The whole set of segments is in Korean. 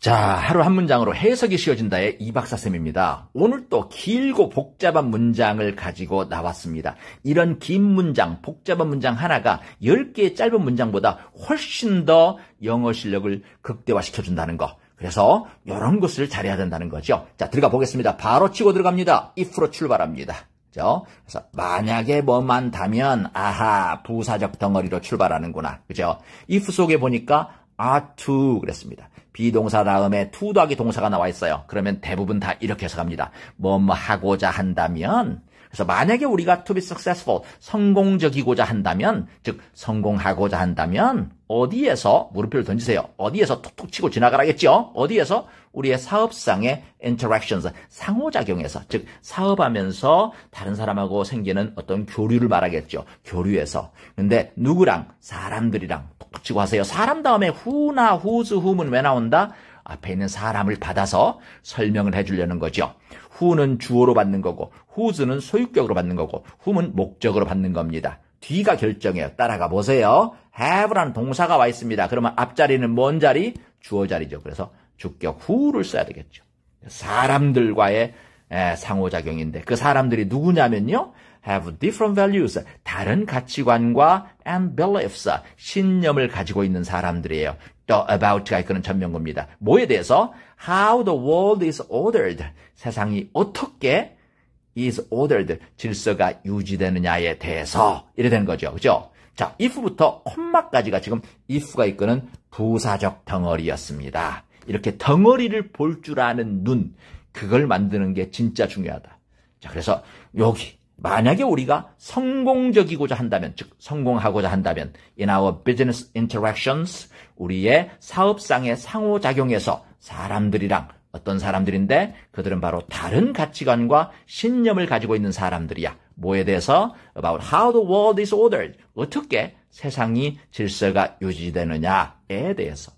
자, 하루 한 문장으로 해석이 쉬워진다의 이박사쌤입니다. 오늘 또 길고 복잡한 문장을 가지고 나왔습니다. 이런 긴 문장, 복잡한 문장 하나가 10개의 짧은 문장보다 훨씬 더 영어 실력을 극대화시켜준다는 거. 그래서 이런 것을 잘해야 된다는 거죠. 자, 들어가 보겠습니다. 바로 치고 들어갑니다. if로 출발합니다. 그죠? 그래서 만약에 뭐만 다면 아하 부사적 덩어리로 출발하는구나. 그죠? if 속에 보니까 아 r to 그랬습니다. 비동사 다음에 to 더하기 동사가 나와 있어요. 그러면 대부분 다 이렇게 해석합니다. 뭐뭐 하고자 한다면 그래서 만약에 우리가 to be successful, 성공적이고자 한다면, 즉 성공하고자 한다면 어디에서 무릎을 던지세요. 어디에서 톡톡 치고 지나가라겠죠. 어디에서 우리의 사업상의 interactions, 상호작용에서, 즉 사업하면서 다른 사람하고 생기는 어떤 교류를 말하겠죠. 교류에서. 근데 누구랑, 사람들이랑, 톡톡고 하세요. 사람 다음에 후나 후즈 후문 왜 나온다? 앞에 있는 사람을 받아서 설명을 해주려는 거죠. 후는 주어로 받는 거고 후즈는 소유격으로 받는 거고 후문 목적으로 받는 겁니다. 뒤가 결정해요. 따라가 보세요. have라는 동사가 와 있습니다. 그러면 앞자리는 뭔 자리? 주어 자리죠. 그래서 주격 후를 써야 되겠죠. 사람들과의 예, 상호작용인데 그 사람들이 누구냐면요. have different values, 다른 가치관과 and beliefs, 신념을 가지고 있는 사람들이에요. The about가 이끄는 전명구입니다. 뭐에 대해서? How the world is ordered, 세상이 어떻게 is ordered, 질서가 유지되느냐에 대해서 이래 되는 거죠. 그죠? 자, if부터 콤마까지가 지금 if가 이끄는 부사적 덩어리였습니다. 이렇게 덩어리를 볼 줄 아는 눈, 그걸 만드는 게 진짜 중요하다. 자, 그래서 여기 만약에 우리가 성공적이고자 한다면, 즉 성공하고자 한다면 in our business interactions 우리의 사업상의 상호작용에서 사람들이랑 어떤 사람들인데 그들은 바로 다른 가치관과 신념을 가지고 있는 사람들이야. 뭐에 대해서 about how the world is ordered 어떻게 세상이 질서가 유지되느냐에 대해서.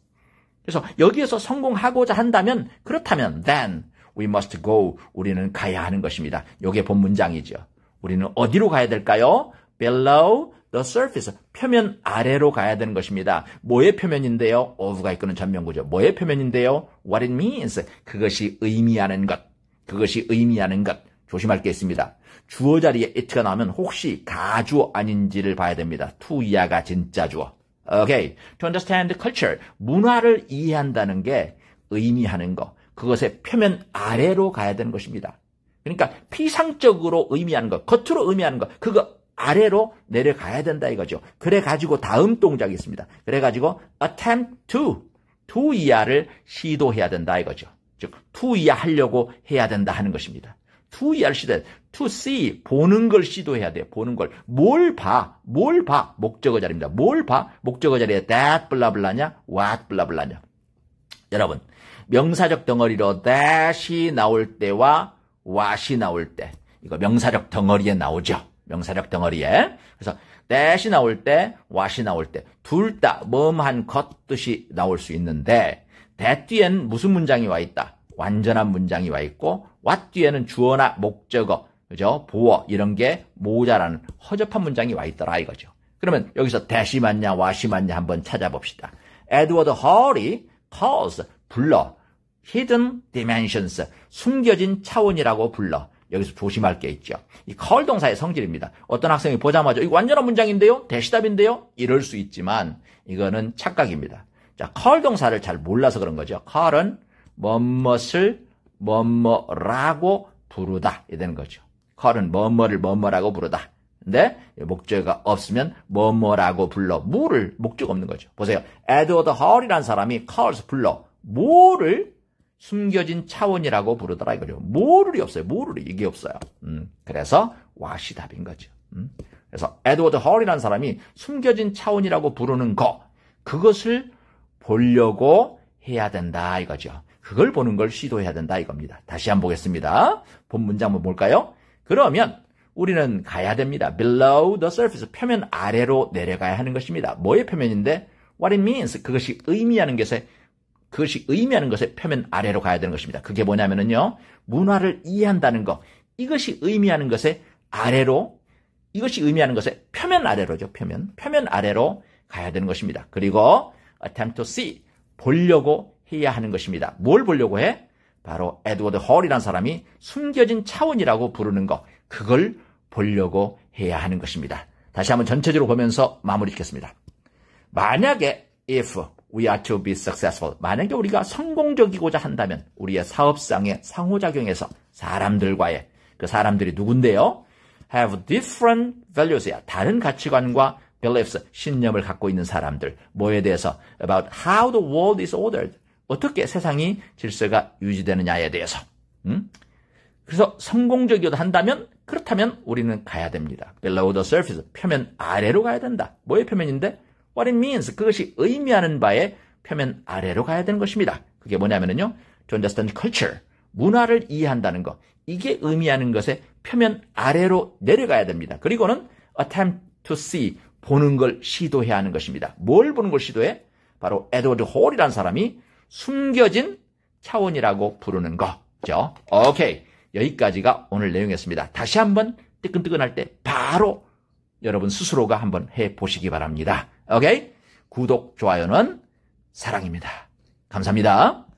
그래서 여기에서 성공하고자 한다면 그렇다면 then we must go 우리는 가야 하는 것입니다. 이게본 문장이죠. 우리는 어디로 가야 될까요? below the surface. 표면 아래로 가야 되는 것입니다. 뭐의 표면인데요? of가 이끄는 전명구죠. 뭐의 표면인데요? what it means. 그것이 의미하는 것. 그것이 의미하는 것. 조심할 게 있습니다. 주어 자리에 it가 나오면 혹시 가주어 아닌지를 봐야 됩니다. to 이하가 진짜 주어. Okay. To understand culture. 문화를 이해한다는 게 의미하는 것. 그것의 표면 아래로 가야 되는 것입니다. 그러니까 피상적으로 의미하는 것, 겉으로 의미하는 것, 그거 아래로 내려가야 된다 이거죠. 그래가지고 다음 동작이 있습니다. 그래가지고 attempt to, to 이하를 시도해야 된다 이거죠. 즉, to 이하 하려고 해야 된다 하는 것입니다. to 이하를 시도해 to see, 보는 걸 시도해야 돼요. 보는 걸. 뭘 봐, 뭘 봐, 목적어 자리입니다. 뭘 봐, 목적어 자리에 that 블라블라냐, what 블라블라냐. 여러분, 명사적 덩어리로 that이 나올 때와 what이 나올 때 이거 명사적 덩어리에 나오죠. 명사적 덩어리에. 그래서 that이 나올 때 what이 나올 때 둘다 멈한 것 뜻이 나올 수 있는데 that 뒤엔 무슨 문장이 와 있다. 완전한 문장이 와 있고 what 뒤에는 주어나 목적어 그죠? 보어 이런 게 모자라는 허접한 문장이 와 있더라 이거죠. 그러면 여기서 대시 맞냐 와시 맞냐 한번 찾아봅시다. 에드워드 허리 calls 불러 hidden d i m e n s i o n 숨겨진 차원이라고 불러. 여기서 조심할 게 있죠. 이 컬 동사의 성질입니다. 어떤 학생이 보자마자 이거 완전한 문장인데요? 대시답인데요? 이럴 수 있지만 이거는 착각입니다. 자, 컬 동사를 잘 몰라서 그런 거죠. 컬은 뭐뭇을 뭐뭐라고 부르다 이 되는 거죠. 컬은 뭐뭐를 뭐뭐라고 부르다. 근데 목적어가 없으면 뭐뭐라고 불러 뭐를 목적 없는 거죠. 보세요. 에드워드 헐이라는 사람이 컬을 불러 뭐를 숨겨진 차원이라고 부르더라 이거죠. 모를리 없어요. 모를리 이게 없어요. 음, 그래서 와시 답인 거죠. 음, 그래서 에드워드 헐이라는 사람이 숨겨진 차원이라고 부르는 거 그것을 보려고 해야 된다 이거죠. 그걸 보는 걸 시도해야 된다 이겁니다. 다시 한번 보겠습니다. 본 문장 한번 볼까요? 그러면 우리는 가야 됩니다. below the surface 표면 아래로 내려가야 하는 것입니다. 뭐의 표면인데? what it means 그것이 의미하는 것에 그것이 의미하는 것의 표면 아래로 가야 되는 것입니다. 그게 뭐냐면요 문화를 이해한다는 것. 이것이 의미하는 것의 아래로 이것이 의미하는 것의 표면 아래로죠. 표면. 표면 아래로 가야 되는 것입니다. 그리고 attempt to see 보려고 해야 하는 것입니다. 뭘 보려고 해? 바로 에드워드 헐이라는 사람이 숨겨진 차원이라고 부르는 것. 그걸 보려고 해야 하는 것입니다. 다시 한번 전체적으로 보면서 마무리 짓겠습니다. 만약에 if we are to be successful. 만약에 우리가 성공적이고자 한다면 우리의 사업상의 상호작용에서 사람들과의 그 사람들이 누군데요? have different values야. 다른 가치관과 beliefs, 신념을 갖고 있는 사람들. 뭐에 대해서? about how the world is ordered. 어떻게 세상이 질서가 유지되느냐에 대해서. 음? 그래서 성공적이어도 한다면 그렇다면 우리는 가야 됩니다. below the surface. 표면 아래로 가야 된다. 뭐의 표면인데? What it means. 그것이 의미하는 바에 표면 아래로 가야 되는 것입니다. 그게 뭐냐면요. To understand culture. 문화를 이해한다는 것. 이게 의미하는 것에 표면 아래로 내려가야 됩니다. 그리고는 attempt to see. 보는 걸 시도해야 하는 것입니다. 뭘 보는 걸 시도해? 바로 에드워드 홀이라는 사람이 숨겨진 차원이라고 부르는 거죠. 오케이. 여기까지가 오늘 내용이었습니다. 다시 한번 뜨끈뜨끈할 때 바로 여러분 스스로가 한번 해 보시기 바랍니다. 오케이? 구독, 좋아요는 사랑입니다. 감사합니다.